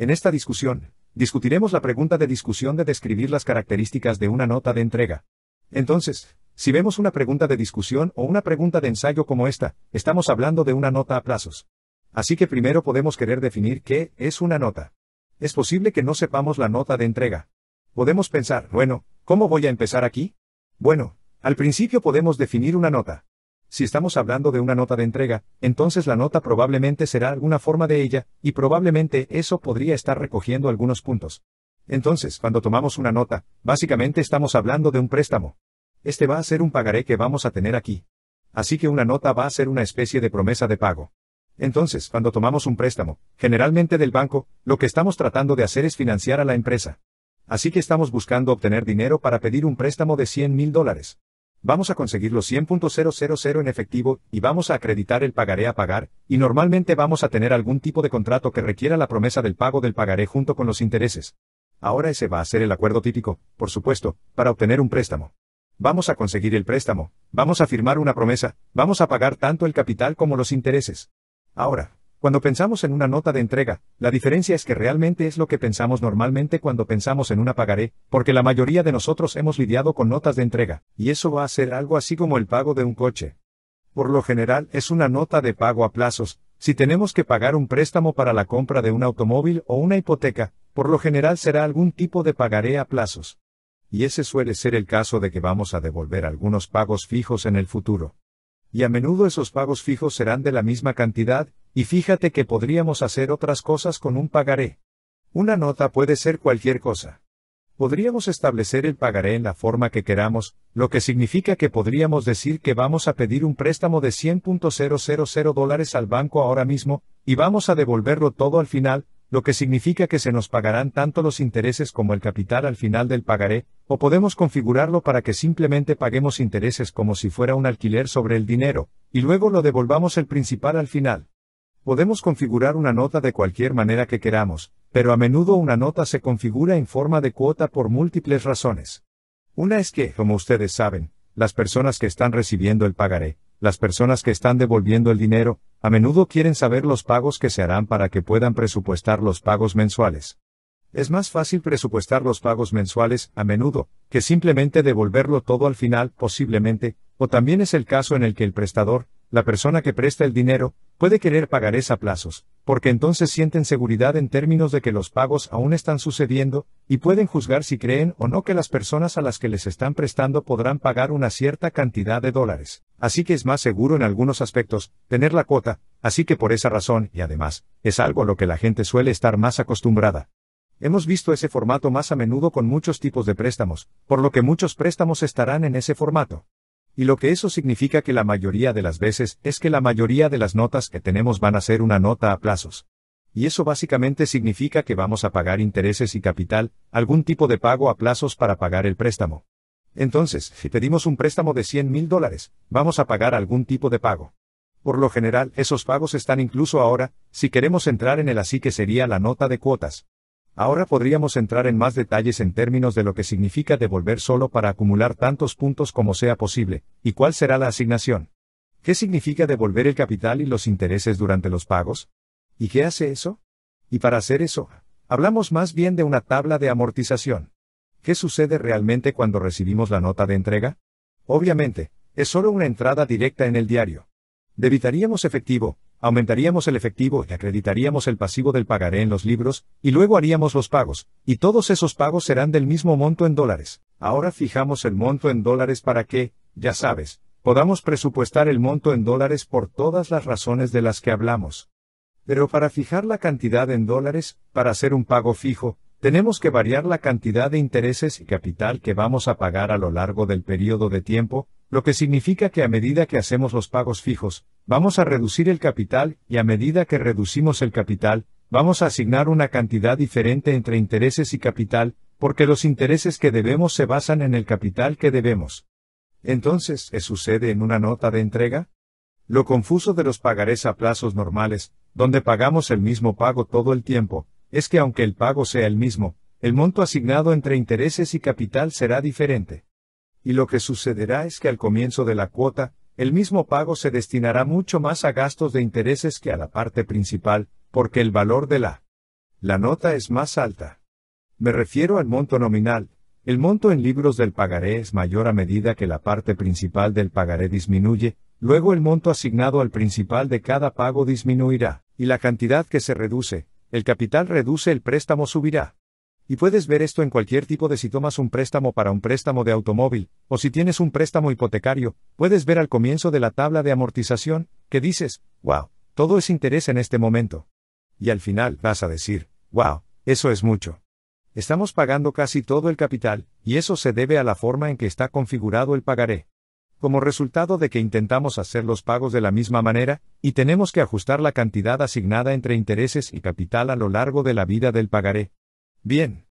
En esta discusión, discutiremos la pregunta de discusión de describir las características de una nota de entrega. Entonces, si vemos una pregunta de discusión o una pregunta de ensayo como esta, estamos hablando de una nota a plazos. Así que primero podemos querer definir qué es una nota. Es posible que no sepamos la nota de entrega. Podemos pensar, bueno, ¿cómo voy a empezar aquí? Bueno, al principio podemos definir una nota. Si estamos hablando de una nota de entrega, entonces la nota probablemente será alguna forma de ella, y probablemente eso podría estar recogiendo algunos puntos. Entonces, cuando tomamos una nota, básicamente estamos hablando de un préstamo. Este va a ser un pagaré que vamos a tener aquí. Así que una nota va a ser una especie de promesa de pago. Entonces, cuando tomamos un préstamo, generalmente del banco, lo que estamos tratando de hacer es financiar a la empresa. Así que estamos buscando obtener dinero para pedir un préstamo de 100 mil dólares vamos a conseguir los 100.000 en efectivo, y vamos a acreditar el pagaré a pagar, y normalmente vamos a tener algún tipo de contrato que requiera la promesa del pago del pagaré junto con los intereses. Ahora ese va a ser el acuerdo típico, por supuesto, para obtener un préstamo. Vamos a conseguir el préstamo, vamos a firmar una promesa, vamos a pagar tanto el capital como los intereses. Ahora, cuando pensamos en una nota de entrega, la diferencia es que realmente es lo que pensamos normalmente cuando pensamos en una pagaré, porque la mayoría de nosotros hemos lidiado con notas de entrega, y eso va a ser algo así como el pago de un coche. Por lo general es una nota de pago a plazos, si tenemos que pagar un préstamo para la compra de un automóvil o una hipoteca, por lo general será algún tipo de pagaré a plazos. Y ese suele ser el caso de que vamos a devolver algunos pagos fijos en el futuro. Y a menudo esos pagos fijos serán de la misma cantidad, y fíjate que podríamos hacer otras cosas con un pagaré. Una nota puede ser cualquier cosa. Podríamos establecer el pagaré en la forma que queramos, lo que significa que podríamos decir que vamos a pedir un préstamo de 100.000 dólares al banco ahora mismo, y vamos a devolverlo todo al final, lo que significa que se nos pagarán tanto los intereses como el capital al final del pagaré, o podemos configurarlo para que simplemente paguemos intereses como si fuera un alquiler sobre el dinero, y luego lo devolvamos el principal al final. Podemos configurar una nota de cualquier manera que queramos, pero a menudo una nota se configura en forma de cuota por múltiples razones. Una es que, como ustedes saben, las personas que están recibiendo el pagaré, las personas que están devolviendo el dinero, a menudo quieren saber los pagos que se harán para que puedan presupuestar los pagos mensuales. Es más fácil presupuestar los pagos mensuales, a menudo, que simplemente devolverlo todo al final, posiblemente, o también es el caso en el que el prestador, la persona que presta el dinero, puede querer pagar a plazos, porque entonces sienten seguridad en términos de que los pagos aún están sucediendo, y pueden juzgar si creen o no que las personas a las que les están prestando podrán pagar una cierta cantidad de dólares. Así que es más seguro en algunos aspectos tener la cuota, así que por esa razón, y además, es algo a lo que la gente suele estar más acostumbrada. Hemos visto ese formato más a menudo con muchos tipos de préstamos, por lo que muchos préstamos estarán en ese formato. Y lo que eso significa que la mayoría de las veces es que la mayoría de las notas que tenemos van a ser una nota a plazos. Y eso básicamente significa que vamos a pagar intereses y capital, algún tipo de pago a plazos para pagar el préstamo. Entonces, si pedimos un préstamo de 100 mil dólares, vamos a pagar algún tipo de pago. Por lo general, esos pagos están incluso ahora, si queremos entrar en el así que sería la nota de cuotas. Ahora podríamos entrar en más detalles en términos de lo que significa devolver solo para acumular tantos puntos como sea posible, y cuál será la asignación. ¿Qué significa devolver el capital y los intereses durante los pagos? ¿Y qué hace eso? Y para hacer eso, hablamos más bien de una tabla de amortización. ¿Qué sucede realmente cuando recibimos la nota de entrega? Obviamente, es solo una entrada directa en el diario. Debitaríamos efectivo, aumentaríamos el efectivo y acreditaríamos el pasivo del pagaré en los libros, y luego haríamos los pagos, y todos esos pagos serán del mismo monto en dólares. Ahora fijamos el monto en dólares para que, ya sabes, podamos presupuestar el monto en dólares por todas las razones de las que hablamos. Pero para fijar la cantidad en dólares, para hacer un pago fijo, tenemos que variar la cantidad de intereses y capital que vamos a pagar a lo largo del periodo de tiempo, lo que significa que a medida que hacemos los pagos fijos, vamos a reducir el capital y a medida que reducimos el capital, vamos a asignar una cantidad diferente entre intereses y capital, porque los intereses que debemos se basan en el capital que debemos. Entonces, es sucede en una nota de entrega? Lo confuso de los pagarés a plazos normales, donde pagamos el mismo pago todo el tiempo, es que aunque el pago sea el mismo, el monto asignado entre intereses y capital será diferente y lo que sucederá es que al comienzo de la cuota, el mismo pago se destinará mucho más a gastos de intereses que a la parte principal, porque el valor de la, la nota es más alta. Me refiero al monto nominal, el monto en libros del pagaré es mayor a medida que la parte principal del pagaré disminuye, luego el monto asignado al principal de cada pago disminuirá, y la cantidad que se reduce, el capital reduce el préstamo subirá. Y puedes ver esto en cualquier tipo de si tomas un préstamo para un préstamo de automóvil, o si tienes un préstamo hipotecario, puedes ver al comienzo de la tabla de amortización, que dices, wow, todo es interés en este momento. Y al final vas a decir, wow, eso es mucho. Estamos pagando casi todo el capital, y eso se debe a la forma en que está configurado el pagaré. Como resultado de que intentamos hacer los pagos de la misma manera, y tenemos que ajustar la cantidad asignada entre intereses y capital a lo largo de la vida del pagaré. Bien.